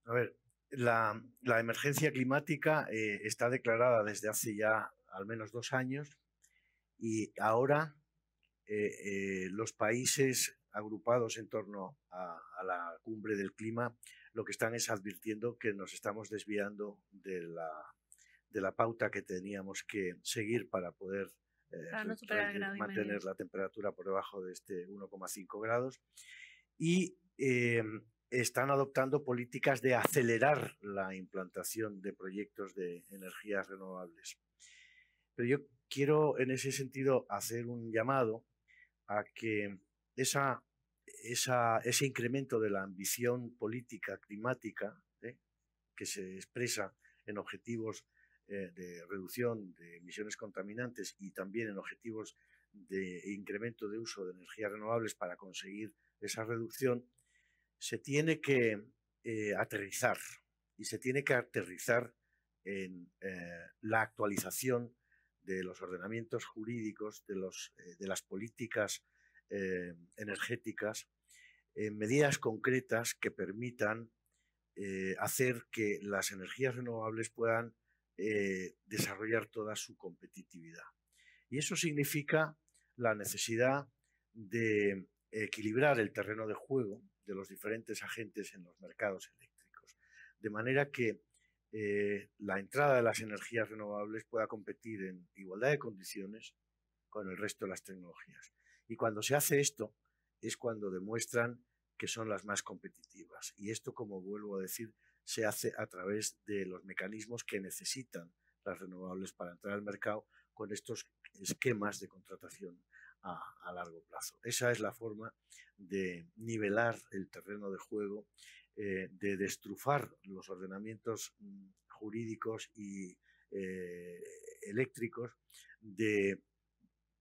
A ver, la, emergencia climática está declarada desde hace ya al menos dos años y ahora los países agrupados en torno a la cumbre del clima lo que están es advirtiendo que nos estamos desviando de la, de la pauta que teníamos que seguir para poder eh, mantener la temperatura por debajo de este 1,5 grados. Y em, están adoptando políticas de acelerar la implantación de proyectos de energías renovables. Pero yo quiero en ese sentido hacer un llamado a que esa ese incremento de la ambición política climática ¿eh? que se expresa en objetivos eh, de reducción de emisiones contaminantes y también en objetivos de incremento de uso de energías renovables para conseguir esa reducción, se tiene que eh, aterrizar y se tiene que aterrizar en la actualización de los ordenamientos jurídicos, de, de las políticas eh, energéticas, en eh, medidas concretas que permitan eh, hacer que las energías renovables puedan desarrollar toda su competitividad. Y eso significa la necesidad de equilibrar el terreno de juego de los diferentes agentes en los mercados eléctricos, de manera que la entrada de las energías renovables pueda competir en igualdad de condiciones con el resto de las tecnologías. Y cuando se hace esto es cuando demuestran que son las más competitivas. Y esto, como vuelvo a decir, se hace a través de los mecanismos que necesitan las renovables para entrar al mercado con estos esquemas de contratación a, largo plazo. Esa es la forma de nivelar el terreno de juego, eh, de destrufar los ordenamientos mm, jurídicos y eh, eléctricos, de,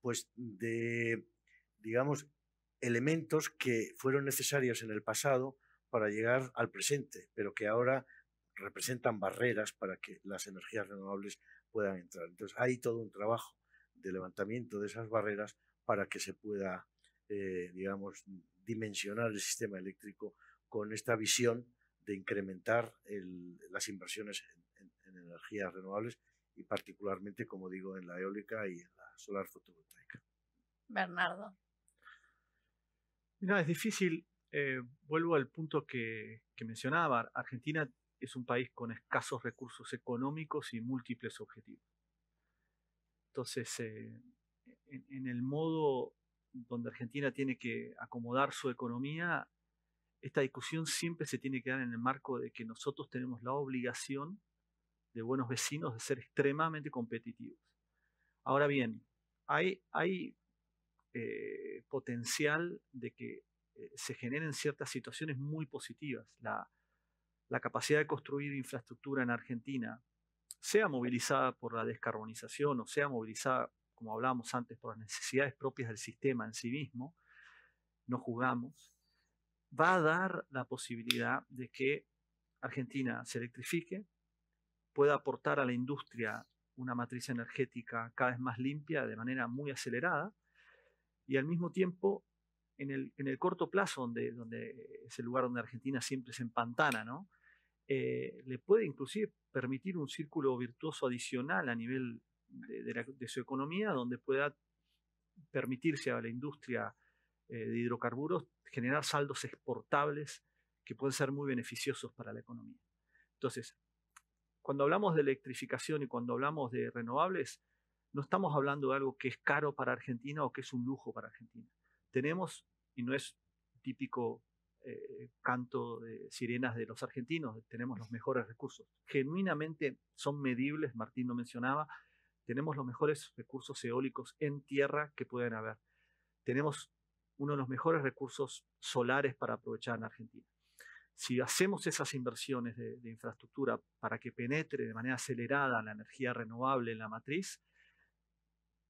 pues, de digamos, elementos que fueron necesarios en el pasado para llegar al presente, pero que ahora representan barreras para que las energías renovables puedan entrar. Entonces, hay todo un trabajo de levantamiento de esas barreras para que se pueda, eh, digamos, dimensionar el sistema eléctrico con esta visión de incrementar las inversiones en, en, energías renovables y particularmente, como digo, en la eólica y en la solar fotovoltaica. Bernardo. No, es difícil. Eh, vuelvo al punto que, mencionaba. Argentina es un país con escasos recursos económicos y múltiples objetivos. Entonces, eh, en, el modo donde Argentina tiene que acomodar su economía, esta discusión siempre se tiene que dar en el marco de que nosotros tenemos la obligación de buenos vecinos de ser extremadamente competitivos. Ahora bien, hay, hay eh, potencial de que eh, se generen ciertas situaciones muy positivas. La, la capacidad de construir infraestructura en Argentina, sea movilizada por la descarbonización o sea movilizada, como hablábamos antes, por las necesidades propias del sistema en sí mismo, no jugamos, va a dar la posibilidad de que Argentina se electrifique, pueda aportar a la industria una matriz energética cada vez más limpia de manera muy acelerada y al mismo tiempo en el, en el corto plazo, donde, donde es el lugar donde Argentina siempre se empantana, ¿no? Eh, le puede inclusive permitir un círculo virtuoso adicional a nivel de, su economía, donde pueda permitirse a la industria eh, de hidrocarburos generar saldos exportables que pueden ser muy beneficiosos para la economía. Entonces, cuando hablamos de electrificación y cuando hablamos de renovables, no estamos hablando de algo que es caro para Argentina o que es un lujo para Argentina. Tenemos, y no es típico eh, canto de sirenas de los argentinos, tenemos los mejores recursos. Genuinamente son medibles, Martín lo mencionaba, tenemos los mejores recursos eólicos en tierra que pueden haber. Tenemos uno de los mejores recursos solares para aprovechar en Argentina. Si hacemos esas inversiones de infraestructura para que penetre de manera acelerada la energía renovable en la matriz,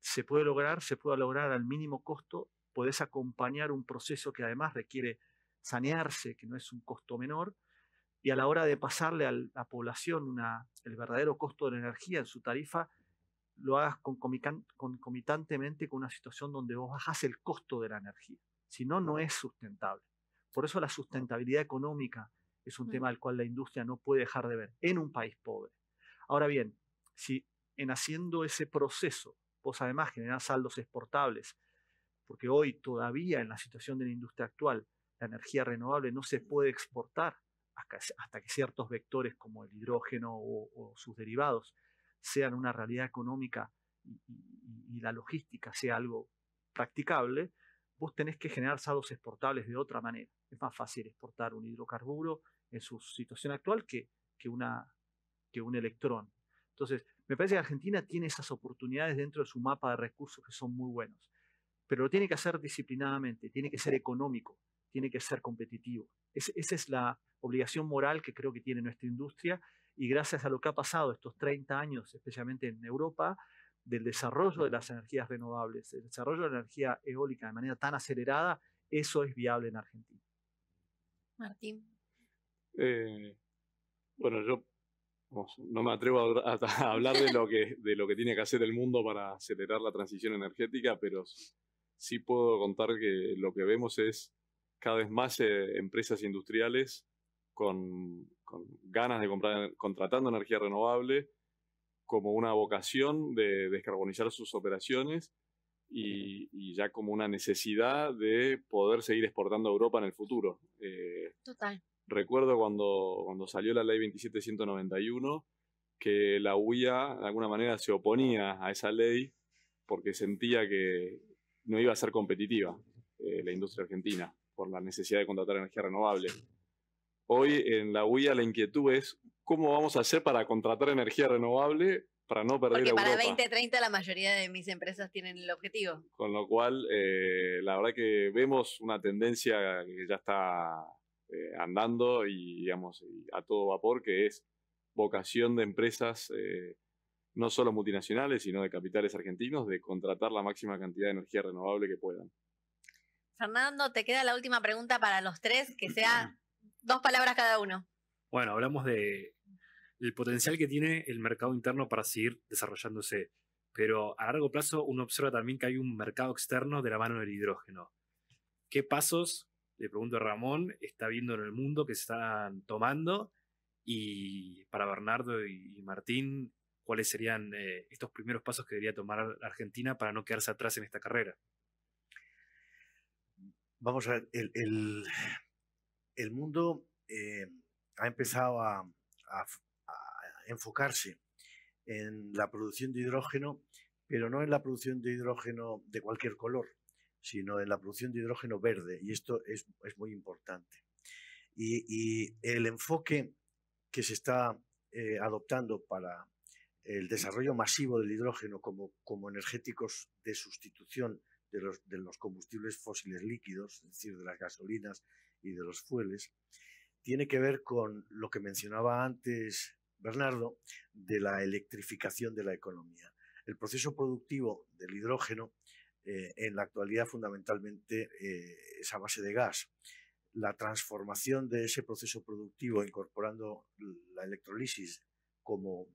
se puede lograr, se puede lograr al mínimo costo, podés acompañar un proceso que además requiere sanearse, que no es un costo menor, y a la hora de pasarle a la población una, el verdadero costo de la energía en su tarifa, lo hagas concomitantemente con una situación donde vos bajás el costo de la energía. Si no, no es sustentable. Por eso la sustentabilidad económica es un mm. tema al cual la industria no puede dejar de ver en un país pobre. Ahora bien, si en haciendo ese proceso además generar saldos exportables, porque hoy todavía en la situación de la industria actual, la energía renovable no se puede exportar hasta que ciertos vectores como el hidrógeno o, sus derivados sean una realidad económica y, y, la logística sea algo practicable, vos tenés que generar saldos exportables de otra manera. Es más fácil exportar un hidrocarburo en su situación actual que, que, una, que un electrón. Entonces, me parece que Argentina tiene esas oportunidades dentro de su mapa de recursos que son muy buenos, pero lo tiene que hacer disciplinadamente, tiene que ser económico, tiene que ser competitivo. esa es la obligación moral que creo que tiene nuestra industria y gracias a lo que ha pasado estos 30 años, especialmente en Europa, del desarrollo de las energías renovables, el desarrollo de la energía eólica de manera tan acelerada, eso es viable en Argentina. Martín. Eh, bueno, yo no me atrevo a, hablar de lo, que, de lo que tiene que hacer el mundo para acelerar la transición energética, pero sí puedo contar que lo que vemos es cada vez más eh, empresas industriales con, ganas de comprar, contratando energía renovable como una vocación de descarbonizar sus operaciones y, ya como una necesidad de poder seguir exportando a Europa en el futuro. Eh, Total. Recuerdo cuando, cuando salió la ley 27191 que la UIA de alguna manera se oponía a esa ley porque sentía que no iba a ser competitiva eh, la industria argentina por la necesidad de contratar energía renovable. Hoy en la UIA la inquietud es cómo vamos a hacer para contratar energía renovable para no perder Porque para 2030 la mayoría de mis empresas tienen el objetivo. Con lo cual, eh, la verdad que vemos una tendencia que ya está eh, andando y, digamos, a todo vapor, que es vocación de empresas eh, no solo multinacionales, sino de capitales argentinos, de contratar la máxima cantidad de energía renovable que puedan. Fernando, te queda la última pregunta para los tres, que sea dos palabras cada uno. Bueno, hablamos de el potencial que tiene el mercado interno para seguir desarrollándose, pero a largo plazo uno observa también que hay un mercado externo de la mano del hidrógeno. ¿Qué pasos le pregunto a Ramón, está viendo en el mundo que se están tomando y para Bernardo y, Martín, cuáles serían eh, estos primeros pasos que debería tomar Argentina para no quedarse atrás en esta carrera. Vamos a ver, el, mundo eh, ha empezado a enfocarse en la producción de hidrógeno, pero no en la producción de hidrógeno de cualquier color, sino en la producción de hidrógeno verde, y esto es, muy importante. Y, el enfoque que se está eh, adoptando para el desarrollo masivo del hidrógeno como, como energéticos de sustitución de los, de los, combustibles fósiles líquidos, es decir, de las gasolinas y de los fueles, tiene que ver con lo que mencionaba antes Bernardo de la electrificación de la economía. El proceso productivo del hidrógeno eh, en la actualidad fundamentalmente eh, esa base de gas. La transformación de ese proceso productivo incorporando la electrolisis como,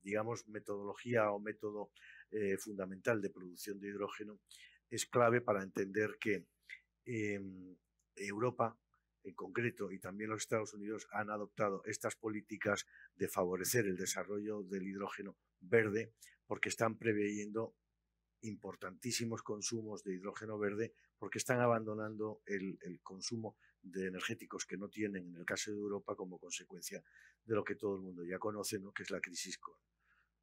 digamos, metodología o método eh, fundamental de producción de hidrógeno es clave para entender que em, Europa en concreto y también los Estados Unidos han adoptado estas políticas de favorecer el desarrollo del hidrógeno verde porque están preveyendo importantísimos consumos de hidrógeno verde porque están abandonando el, consumo de energéticos que no tienen, en el caso de Europa, como consecuencia de lo que todo el mundo ya conoce, ¿no? que es la crisis con,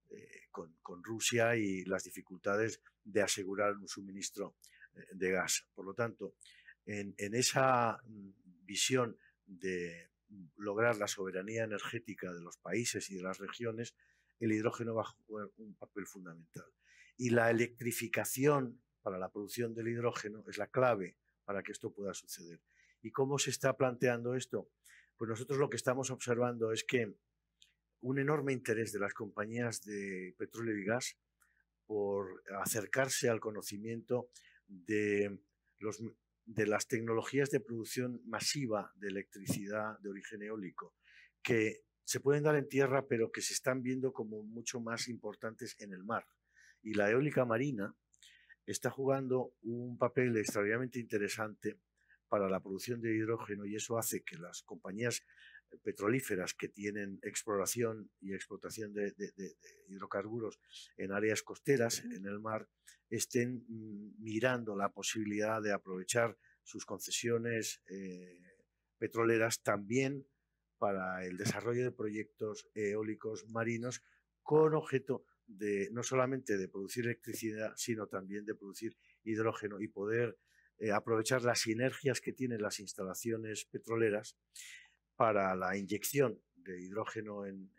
eh, Rusia y las dificultades de asegurar un suministro eh, de gas. Por lo tanto, en esa mm, visión de lograr la soberanía energética de los países y de las regiones, el hidrógeno va a jugar un papel fundamental y la electrificación para la producción del hidrógeno es la clave para que esto pueda suceder. ¿Y cómo se está planteando esto? Pues nosotros lo que estamos observando es que un enorme interés de las compañías de petróleo y gas por acercarse al conocimiento de, de las tecnologías de producción masiva de electricidad de origen eólico, que se pueden dar en tierra, pero que se están viendo como mucho más importantes en el mar y la eólica marina está jugando un papel extraordinariamente interesante para la producción de hidrógeno y eso hace que las compañías petrolíferas que tienen exploración y explotación de, hidrocarburos en áreas costeras, en el mar, estén mm, mirando la posibilidad de aprovechar sus concesiones eh, petroleras también para el desarrollo de proyectos eólicos marinos con objeto no solamente de producir electricidad, sino también de producir hidrógeno y poder eh, aprovechar las sinergias que tienen las instalaciones petroleras para la inyección de hidrógeno en,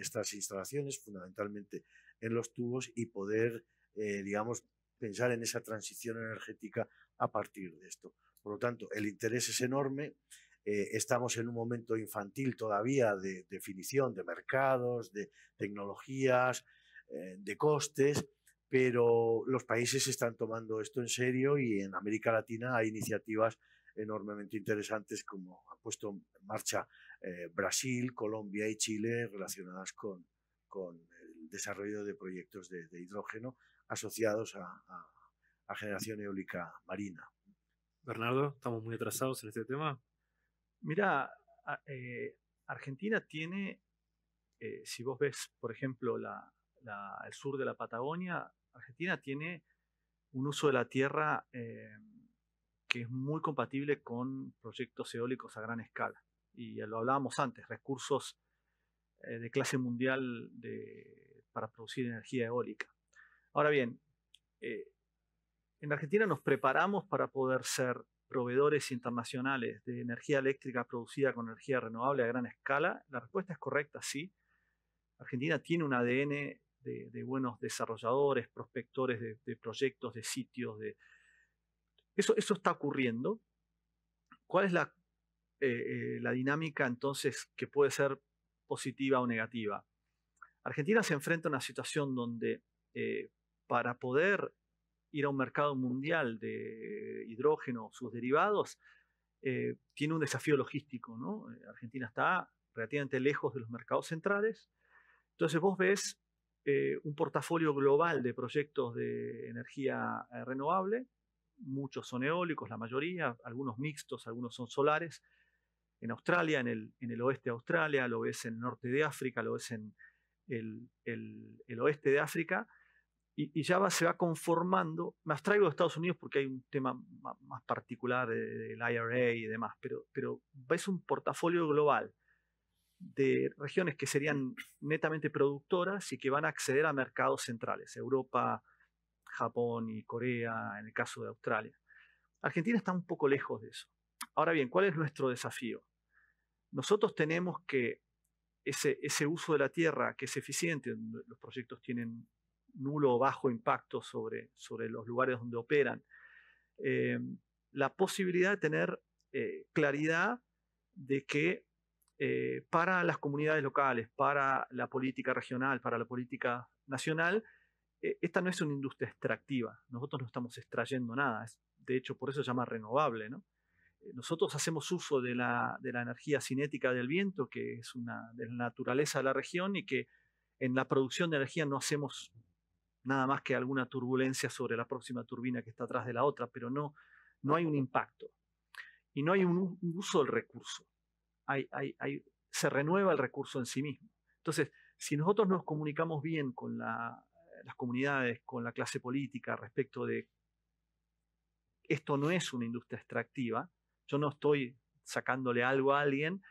estas instalaciones, fundamentalmente en los tubos, y poder, eh, digamos, pensar en esa transición energética a partir de esto. Por lo tanto, el interés es enorme. Eh, estamos en un momento infantil todavía de definición de mercados, de tecnologías, eh, de costes, pero los países están tomando esto en serio y en América Latina hay iniciativas enormemente interesantes como ha puesto en marcha eh, Brasil, Colombia y Chile relacionadas con, con el desarrollo de proyectos de, hidrógeno asociados a, a, generación eólica marina. Bernardo, estamos muy atrasados en este tema. Mira, eh, Argentina tiene, si vos ves, por ejemplo, la, el sur de la Patagonia, Argentina tiene un uso de la tierra em, que es muy compatible con proyectos eólicos a gran escala. Y lo hablábamos antes, recursos eh, de clase mundial para producir energía eólica. Ahora bien, eh, en Argentina nos preparamos para poder ser proveedores internacionales de energía eléctrica producida con energía renovable a gran escala. La respuesta es correcta, sí. Argentina tiene un ADN de, buenos desarrolladores, prospectores de, proyectos, de sitios, de... Eso, eso, está ocurriendo. ¿Cuál es eh, eh, la, dinámica entonces que puede ser positiva o negativa? Argentina se enfrenta a una situación donde eh, para poder ir a un mercado mundial de hidrógeno, sus derivados, tiene un desafío logístico. ¿no? Argentina está relativamente lejos de los mercados centrales. Entonces vos ves eh, un portafolio global de proyectos de energía eh, renovable. Muchos son eólicos, la mayoría, algunos mixtos, algunos son solares. En Australia, en el, en el oeste de Australia, lo ves en el norte de África, lo ves en el, el, oeste de África. Y, ya se va conformando. Me abstraigo de Estados Unidos porque hay un tema más, particular del IRA y demás, pero, pero ves un portafolio global de regiones que serían netamente productoras y que van a acceder a mercados centrales, Europa, Japón y Corea, en el caso de Australia. Argentina está un poco lejos de eso. Ahora bien, ¿cuál es nuestro desafío? Nosotros tenemos que ese, ese uso de la tierra que es eficiente, los proyectos tienen nulo o bajo impacto sobre, sobre los lugares donde operan, eh, la posibilidad de tener eh, claridad de que eh, para las comunidades locales, para la política regional, para la política nacional, eh, esta no es una industria extractiva. Nosotros no estamos extrayendo nada. Es, de hecho, por eso se llama renovable. Eh, nosotros hacemos uso de la, energía cinética del viento, que es una de la naturaleza de la región y que en la producción de energía no hacemos nada más que alguna turbulencia sobre la próxima turbina que está atrás de la otra, pero no, no hay un impacto y no hay un uso del recurso se renueva el recurso en sí mismo. Entonces, si nosotros nos comunicamos bien con las comunidades, con la clase política respecto de esto no es una industria extractiva, yo no estoy sacándole algo a alguien,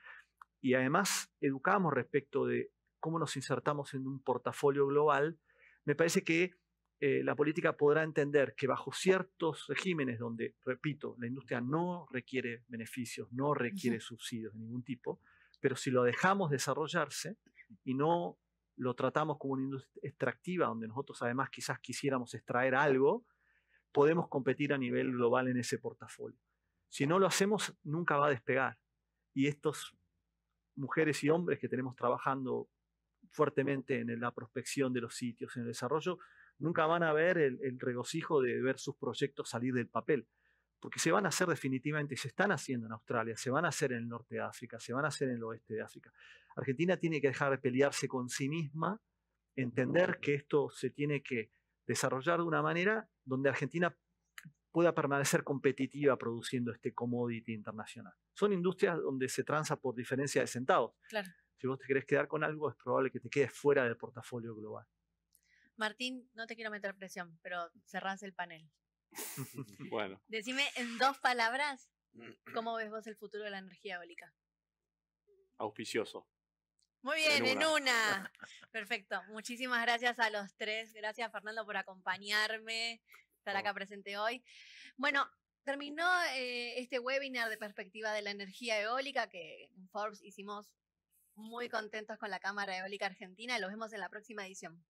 y además educamos respecto de cómo nos insertamos en un portafolio global, me parece que eh, la política podrá entender que bajo ciertos regímenes donde, repito, la industria no requiere beneficios, no requiere subsidios de ningún tipo, pero si lo dejamos desarrollarse y no lo tratamos como una industria extractiva, donde nosotros además quizás quisiéramos extraer algo, podemos competir a nivel global en ese portafolio. Si no lo hacemos, nunca va a despegar. Y estos mujeres y hombres que tenemos trabajando fuertemente en la prospección de los sitios, en el desarrollo, nunca van a ver el, regocijo de ver sus proyectos salir del papel, porque se van a hacer definitivamente, se están haciendo en Australia, se van a hacer en el norte de África, se van a hacer en el oeste de África. Argentina tiene que dejar de pelearse con sí misma, entender que esto se tiene que desarrollar de una manera donde Argentina pueda permanecer competitiva produciendo este commodity internacional. Son industrias donde se transa por diferencia de centavos. Si vos te querés quedar con algo, es probable que te quedes fuera del portafolio global. Martín, no te quiero meter presión, pero cerrás el panel. [laughs] bueno. Decime en dos palabras, [clears throat] ¿cómo ves vos el futuro de la energía eólica? Auspicioso. Muy bien, en una. [laughs] Perfecto. Muchísimas gracias a los tres. Gracias, Fernando, por acompañarme, estar acá presente hoy. Bueno, terminó eh, este webinar de perspectiva de la energía eólica que Forbes hicimos muy contentos con la Cámara Eólica Argentina. Los vemos en la próxima edición.